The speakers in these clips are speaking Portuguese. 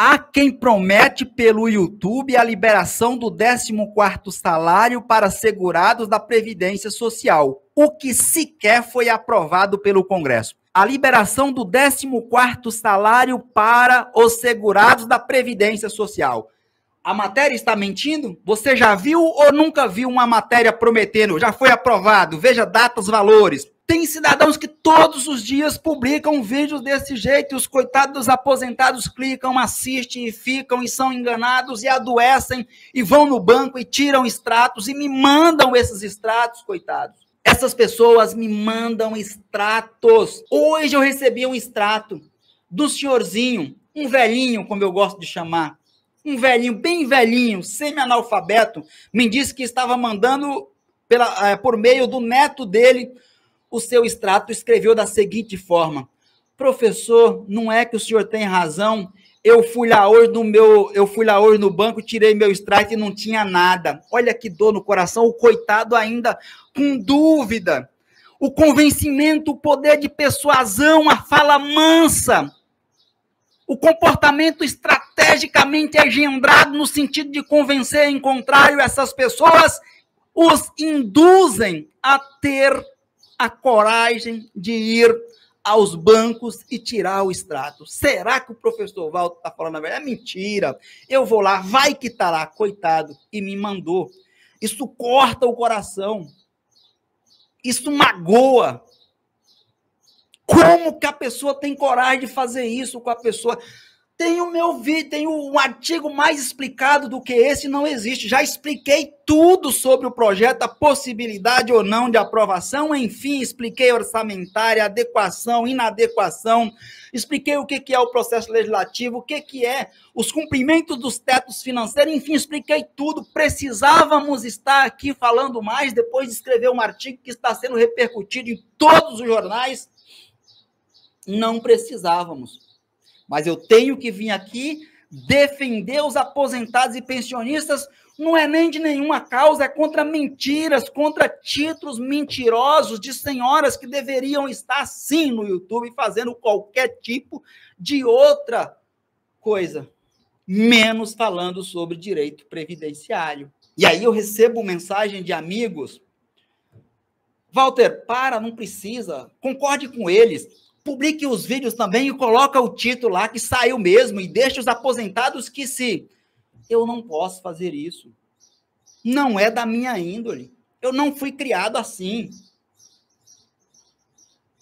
Há quem promete pelo YouTube a liberação do 14º salário para segurados da Previdência Social, o que sequer foi aprovado pelo Congresso. A liberação do 14º salário para os segurados da Previdência Social a matéria está mentindo? Você já viu ou nunca viu uma matéria prometendo? Já foi aprovado, veja datas, valores. Tem cidadãos que todos os dias publicam vídeos desse jeito, e os coitados dos aposentados clicam, assistem e ficam e são enganados e adoecem e vão no banco e tiram extratos e me mandam esses extratos, coitados. Essas pessoas me mandam extratos. Hoje eu recebi um extrato do senhorzinho, um velhinho, como eu gosto de chamar, um velhinho, bem velhinho, semi-analfabeto, me disse que estava mandando pela, é, por meio do neto dele o seu extrato, escreveu da seguinte forma: Professor, não é que o senhor tem razão. Eu fui lá hoje no meu, eu fui lá hoje no banco, tirei meu extrato e não tinha nada. Olha que dor no coração, o coitado ainda com dúvida. O convencimento, o poder de persuasão, a fala mansa, o comportamento estrategicamente agendado no sentido de convencer em contrário essas pessoas, os induzem a ter a coragem de ir aos bancos e tirar o extrato. Será que o professor Valdo está falando a verdade? É mentira. Eu vou lá, vai que está lá, coitado, e me mandou. Isso corta o coração. Isso magoa. Como que a pessoa tem coragem de fazer isso com a pessoa? Tem o meu vídeo, tem um artigo mais explicado do que esse, não existe. Já expliquei tudo sobre o projeto, a possibilidade ou não de aprovação, enfim, expliquei orçamentária, adequação, inadequação, expliquei o que é o processo legislativo, o que é os cumprimentos dos tetos financeiros, enfim, expliquei tudo. Precisávamos estar aqui falando mais depois de escrever um artigo que está sendo repercutido em todos os jornais não precisávamos. Mas eu tenho que vir aqui defender os aposentados e pensionistas não é nem de nenhuma causa, é contra mentiras, contra títulos mentirosos de senhoras que deveriam estar sim no YouTube fazendo qualquer tipo de outra coisa, menos falando sobre direito previdenciário. E aí eu recebo mensagem de amigos. Walter, para, não precisa. Concorde com eles publique os vídeos também e coloca o título lá que saiu mesmo e deixe os aposentados que se eu não posso fazer isso. Não é da minha índole. Eu não fui criado assim.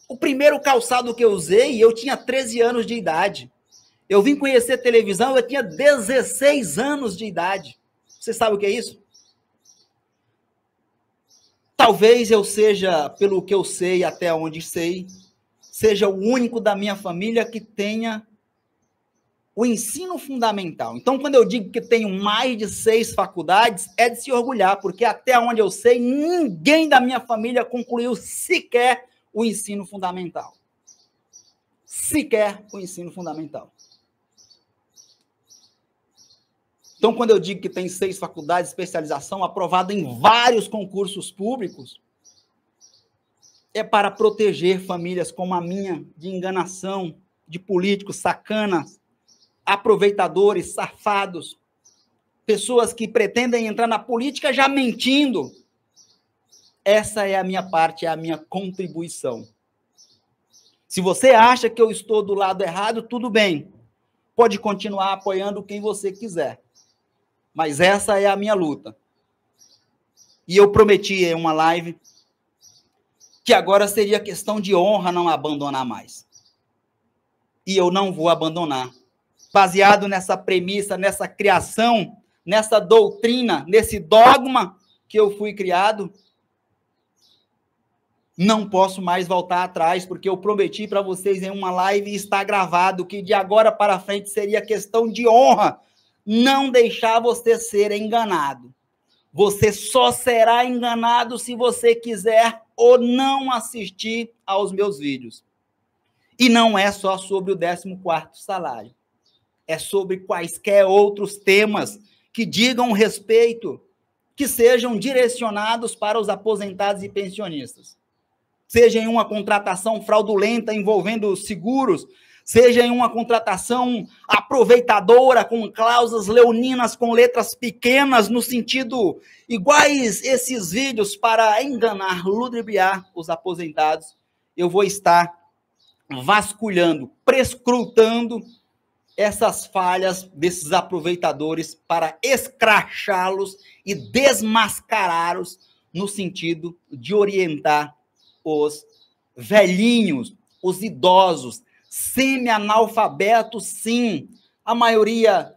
O primeiro calçado que eu usei, eu tinha 13 anos de idade. Eu vim conhecer televisão, eu tinha 16 anos de idade. Você sabe o que é isso? Talvez eu seja, pelo que eu sei, até onde sei, seja o único da minha família que tenha o ensino fundamental. Então, quando eu digo que tenho mais de seis faculdades, é de se orgulhar, porque até onde eu sei, ninguém da minha família concluiu sequer o ensino fundamental. Sequer o ensino fundamental. Então, quando eu digo que tem seis faculdades de especialização aprovada em vários concursos públicos, é para proteger famílias como a minha de enganação, de políticos sacanas, aproveitadores, safados, pessoas que pretendem entrar na política já mentindo. Essa é a minha parte, é a minha contribuição. Se você acha que eu estou do lado errado, tudo bem. Pode continuar apoiando quem você quiser. Mas essa é a minha luta. E eu prometi em uma live que agora seria questão de honra não abandonar mais. E eu não vou abandonar. Baseado nessa premissa, nessa criação, nessa doutrina, nesse dogma que eu fui criado, não posso mais voltar atrás, porque eu prometi para vocês em uma live e está gravado que de agora para frente seria questão de honra não deixar você ser enganado. Você só será enganado se você quiser ou não assistir aos meus vídeos. E não é só sobre o 14 salário. É sobre quaisquer outros temas que digam respeito, que sejam direcionados para os aposentados e pensionistas. Seja em uma contratação fraudulenta envolvendo seguros, seja em uma contratação aproveitadora, com cláusulas leoninas, com letras pequenas, no sentido iguais esses vídeos para enganar, ludibriar os aposentados, eu vou estar vasculhando, prescrutando essas falhas desses aproveitadores para escrachá-los e desmascará-los no sentido de orientar os velhinhos, os idosos, semi-analfabeto, sim. A maioria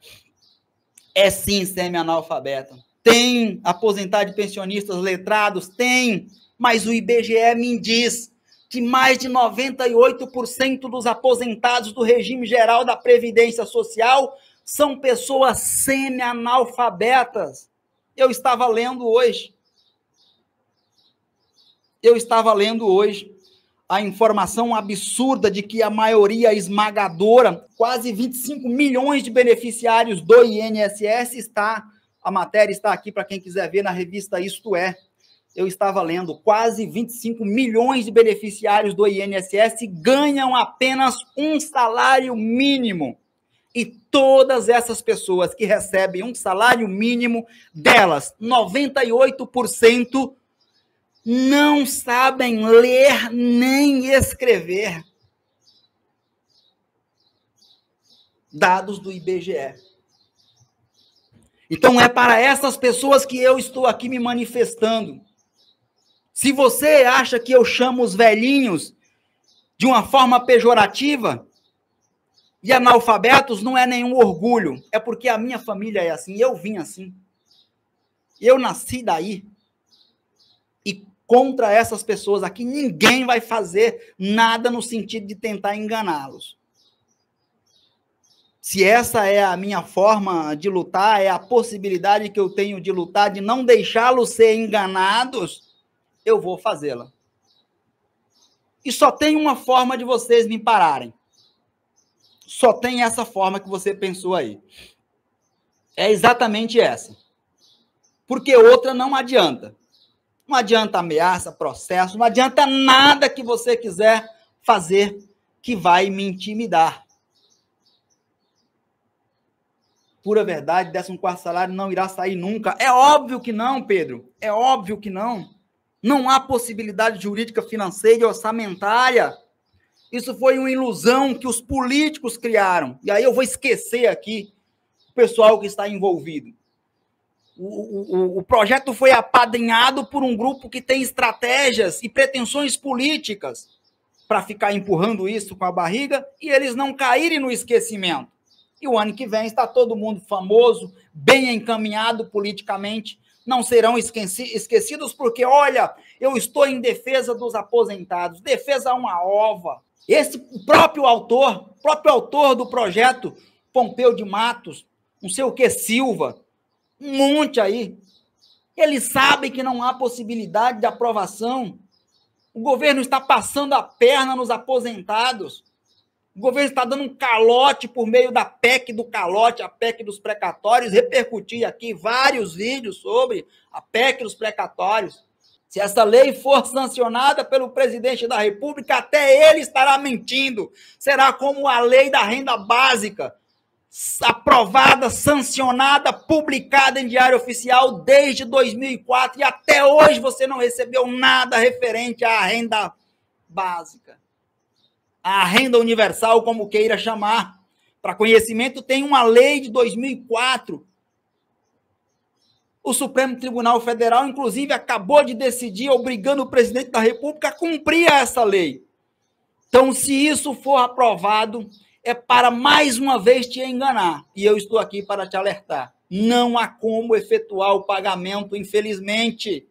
é sim semi-analfabeto. Tem aposentado de pensionistas letrados? Tem. Mas o IBGE me diz que mais de 98% dos aposentados do regime geral da Previdência Social são pessoas semi-analfabetas. Eu estava lendo hoje. Eu estava lendo hoje a informação absurda de que a maioria esmagadora, quase 25 milhões de beneficiários do INSS está, a matéria está aqui para quem quiser ver na revista Isto É. Eu estava lendo, quase 25 milhões de beneficiários do INSS ganham apenas um salário mínimo. E todas essas pessoas que recebem um salário mínimo, delas, 98% não sabem ler nem escrever. Dados do IBGE. Então é para essas pessoas que eu estou aqui me manifestando. Se você acha que eu chamo os velhinhos de uma forma pejorativa e analfabetos, não é nenhum orgulho. É porque a minha família é assim, eu vim assim. Eu nasci daí. E contra essas pessoas aqui, ninguém vai fazer nada no sentido de tentar enganá-los. Se essa é a minha forma de lutar, é a possibilidade que eu tenho de lutar, de não deixá-los ser enganados, eu vou fazê-la. E só tem uma forma de vocês me pararem. Só tem essa forma que você pensou aí. É exatamente essa. Porque outra não adianta. Não adianta ameaça, processo, não adianta nada que você quiser fazer que vai me intimidar. Pura verdade, quarto salário não irá sair nunca. É óbvio que não, Pedro. É óbvio que não. Não há possibilidade jurídica, financeira e orçamentária. Isso foi uma ilusão que os políticos criaram. E aí eu vou esquecer aqui o pessoal que está envolvido. O, o, o projeto foi apadrinhado por um grupo que tem estratégias e pretensões políticas para ficar empurrando isso com a barriga e eles não caírem no esquecimento. E o ano que vem está todo mundo famoso, bem encaminhado politicamente, não serão esqueci, esquecidos, porque, olha, eu estou em defesa dos aposentados, defesa a uma ova. Esse próprio autor, próprio autor do projeto, Pompeu de Matos, não sei o que Silva, um monte aí. Eles sabem que não há possibilidade de aprovação. O governo está passando a perna nos aposentados. O governo está dando um calote por meio da PEC do calote, a PEC dos precatórios. Repercuti aqui vários vídeos sobre a PEC dos precatórios. Se essa lei for sancionada pelo presidente da República, até ele estará mentindo. Será como a lei da renda básica, aprovada, sancionada, publicada em diário oficial desde 2004 e até hoje você não recebeu nada referente à renda básica. à renda universal, como queira chamar. Para conhecimento, tem uma lei de 2004. O Supremo Tribunal Federal, inclusive, acabou de decidir, obrigando o presidente da República a cumprir essa lei. Então, se isso for aprovado, é para mais uma vez te enganar. E eu estou aqui para te alertar. Não há como efetuar o pagamento, infelizmente.